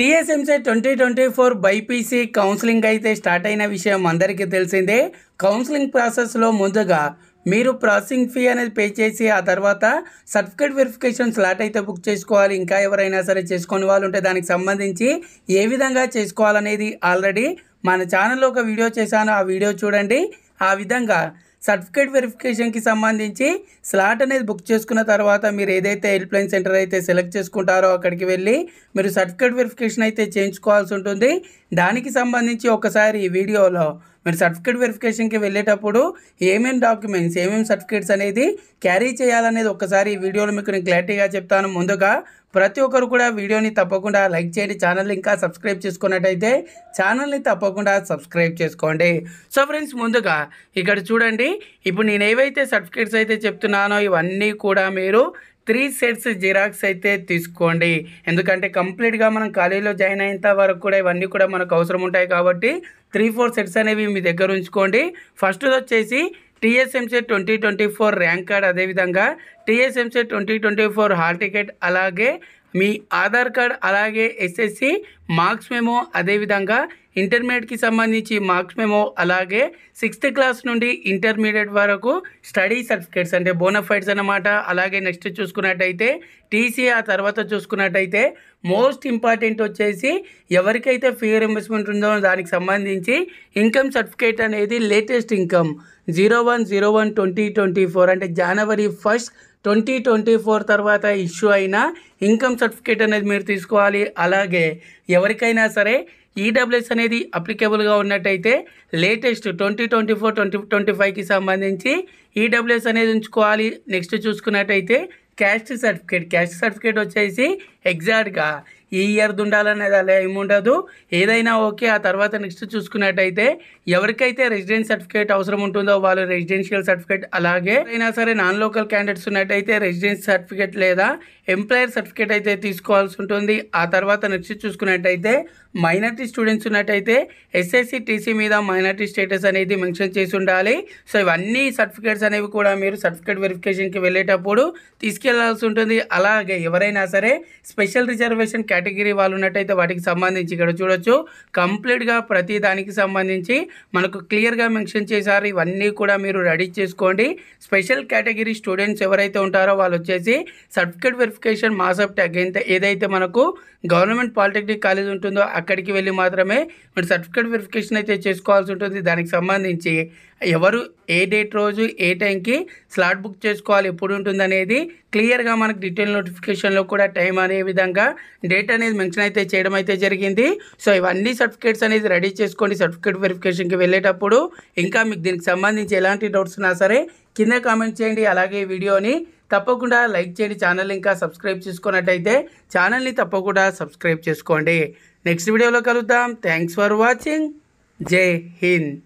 TSMC twenty twenty four BiPC counselling అయితే start అయిన విషయం అందరికీ తెలిసిందే కౌన్సిలింగ్ ప్రాసెస్లో ముందుగా మీరు ప్రాసెసింగ్ ఫీ అనేది పే చేసి ఆ తర్వాత సర్టిఫికేట్ వెరిఫికేషన్ స్లాట్ అయితే బుక్ చేసుకోవాలి ఇంకా ఎవరైనా సరే చేసుకునే వాళ్ళు ఉంటే దానికి సంబంధించి ఏ విధంగా చేసుకోవాలనేది ఆల్రెడీ మన ఛానల్లో ఒక వీడియో చేశాను ఆ వీడియో చూడండి ఆ విధంగా సర్టిఫికేట్ వెరిఫికేషన్కి సంబంధించి స్లాట్ అనేది బుక్ చేసుకున్న తర్వాత మీరు ఏదైతే హెల్ప్లైన్ సెంటర్ అయితే సెలెక్ట్ చేసుకుంటారో అక్కడికి వెళ్ళి మీరు సర్టిఫికేట్ వెరిఫికేషన్ అయితే చేయించుకోవాల్సి ఉంటుంది దానికి సంబంధించి ఒకసారి ఈ వీడియోలో మీరు సర్టిఫికేట్ వెరిఫికేషన్కి వెళ్ళేటప్పుడు ఏమేమి డాక్యుమెంట్స్ ఏమేమి సర్టిఫికేట్స్ అనేది క్యారీ చేయాలనేది ఒకసారి ఈ వీడియోలో మీకు నేను క్లారిటీగా చెప్తాను ముందుగా ప్రతి ఒక్కరు కూడా వీడియోని తప్పకుండా లైక్ చేయండి ఛానల్ని ఇంకా సబ్స్క్రైబ్ చేసుకున్నట్టయితే ఛానల్ని తప్పకుండా సబ్స్క్రైబ్ చేసుకోండి సో ఫ్రెండ్స్ ముందుగా ఇక్కడ చూడండి ఇప్పుడు నేను ఏవైతే సర్టిఫికేట్స్ అయితే చెప్తున్నానో ఇవన్నీ కూడా మీరు త్రీ సెట్స్ జిరాక్స్ అయితే తీసుకోండి ఎందుకంటే కంప్లీట్గా మనం కాలేజీలో జాయిన్ అయినంత వరకు కూడా ఇవన్నీ కూడా మనకు అవసరం ఉంటాయి కాబట్టి త్రీ ఫోర్ సెట్స్ అనేవి మీ దగ్గర ఉంచుకోండి ఫస్ట్ వచ్చేసి TSMC twenty twenty four rank card అదేవిధంగా TSMC twenty twenty four hall ticket అలాగే మీ ఆధార్ కార్డ్ అలాగే ఎస్ఎస్సి మార్క్స్ మేమో అదేవిధంగా ఇంటర్మీడియట్కి సంబంధించి మార్క్స్ మేమో అలాగే సిక్స్త్ క్లాస్ నుండి ఇంటర్మీడియట్ వరకు స్టడీ సర్టిఫికేట్స్ అంటే బోనఫైడ్స్ అనమాట అలాగే నెక్స్ట్ చూసుకున్నట్టయితే టీసీ ఆ తర్వాత చూసుకున్నట్టయితే మోస్ట్ ఇంపార్టెంట్ వచ్చేసి ఎవరికైతే ఫీ రింబర్స్మెంట్ ఉందో దానికి సంబంధించి ఇన్కమ్ సర్టిఫికేట్ అనేది latest income zero one zero one twenty twenty four అంటే జనవరి ఫస్ట్ ట్వంటీ ట్వంటీ ఫోర్ తర్వాత ఇష్యూ అయిన ఇన్కమ్ సర్టిఫికేట్ అనేది మీరు తీసుకోవాలి అలాగే ఎవరికైనా సరే ఈడబ్ల్యూఎస్ అనేది అప్లికేబుల్గా ఉన్నట్టయితే latest twenty twenty four twenty twenty ఫైవ్కి సంబంధించి ఈడబ్ల్యూఎస్ అనేది ఉంచుకోవాలి నెక్స్ట్ చూసుకున్నట్టయితే క్యాస్ట్ సర్టిఫికేట్ క్యాస్ట్ సర్టిఫికేట్ వచ్చేసి ఎగ్జాక్ట్గా ఈ ఇయర్ దుండాలనేది అలా ఏముండదు ఏదైనా ఓకే ఆ తర్వాత నెక్స్ట్ చూసుకున్నట్టయితే ఎవరికైతే రెసిడెన్స్ సర్టిఫికేట్ అవసరం ఉంటుందో వాళ్ళు రెసిడెన్షియల్ సర్టిఫికేట్ అలాగే అయినా సరే నాన్ లోకల్ క్యాండిడేట్స్ ఉన్నట్టయితే రెసిడెన్స్ సర్టిఫికేట్ లేదా ఎంప్లాయర్ సర్టిఫికేట్ అయితే తీసుకోవాల్సి ఉంటుంది ఆ తర్వాత నెక్స్ట్ చూసుకున్నట్టయితే మైనార్టీ స్టూడెంట్స్ ఉన్నట్టయితే ఎస్ఎస్సి టీసీ మీద మైనార్టీ స్టేటస్ అనేది మెన్షన్ చేసి ఉండాలి సో ఇవన్నీ సర్టిఫికేట్స్ అనేవి కూడా మీరు సర్టిఫికేట్ వెరిఫికేషన్కి వెళ్ళేటప్పుడు తీసుకెళ్లాల్సి ఉంటుంది అలాగే ఎవరైనా సరే స్పెషల్ రిజర్వేషన్ కేటగిరీ వాళ్ళు ఉన్నట్టయితే వాటికి సంబంధించి ఇక్కడ చూడొచ్చు కంప్లీట్గా ప్రతి దానికి సంబంధించి మనకు క్లియర్గా మెన్షన్ చేశారు ఇవన్నీ కూడా మీరు రెడీ చేసుకోండి స్పెషల్ కేటగిరీ స్టూడెంట్స్ ఎవరైతే ఉంటారో వాళ్ళు వచ్చేసి సర్టిఫికేట్ వెరిఫికేషన్ మాస్ ఆఫ్ ట్యాగ్ ఏదైతే మనకు గవర్నమెంట్ పాలిటెక్నిక్ కాలేజ్ ఉంటుందో అక్కడికి వెళ్ళి మాత్రమే మీరు సర్టిఫికేట్ వెరిఫికేషన్ అయితే చేసుకోవాల్సి ఉంటుంది దానికి సంబంధించి ఎవరు ఏ డేట్ రోజు ఏ టైంకి స్లాట్ బుక్ చేసుకోవాలి ఎప్పుడు ఉంటుంది అనేది క్లియర్గా మనకు డీటెయిల్ నోటిఫికేషన్లో కూడా టైం అనే విధంగా డేట్ అనేది మెన్షన్ అయితే చేయడం అయితే జరిగింది సో ఇవన్నీ సర్టిఫికేట్స్ అనేది రెడీ చేసుకోండి సర్టిఫికేట్ వెరిఫికేషన్కి వెళ్ళేటప్పుడు ఇంకా మీకు దీనికి సంబంధించి ఎలాంటి డౌట్స్ ఉన్నా సరే కింద కామెంట్ చేయండి అలాగే వీడియోని తప్పకుండా లైక్ చేయండి ఛానల్ ఇంకా సబ్స్క్రైబ్ చేసుకున్నట్టయితే ఛానల్ని తప్పకుండా సబ్స్క్రైబ్ చేసుకోండి నెక్స్ట్ వీడియోలో కలుద్దాం థ్యాంక్స్ ఫర్ వాచింగ్ జై హింద్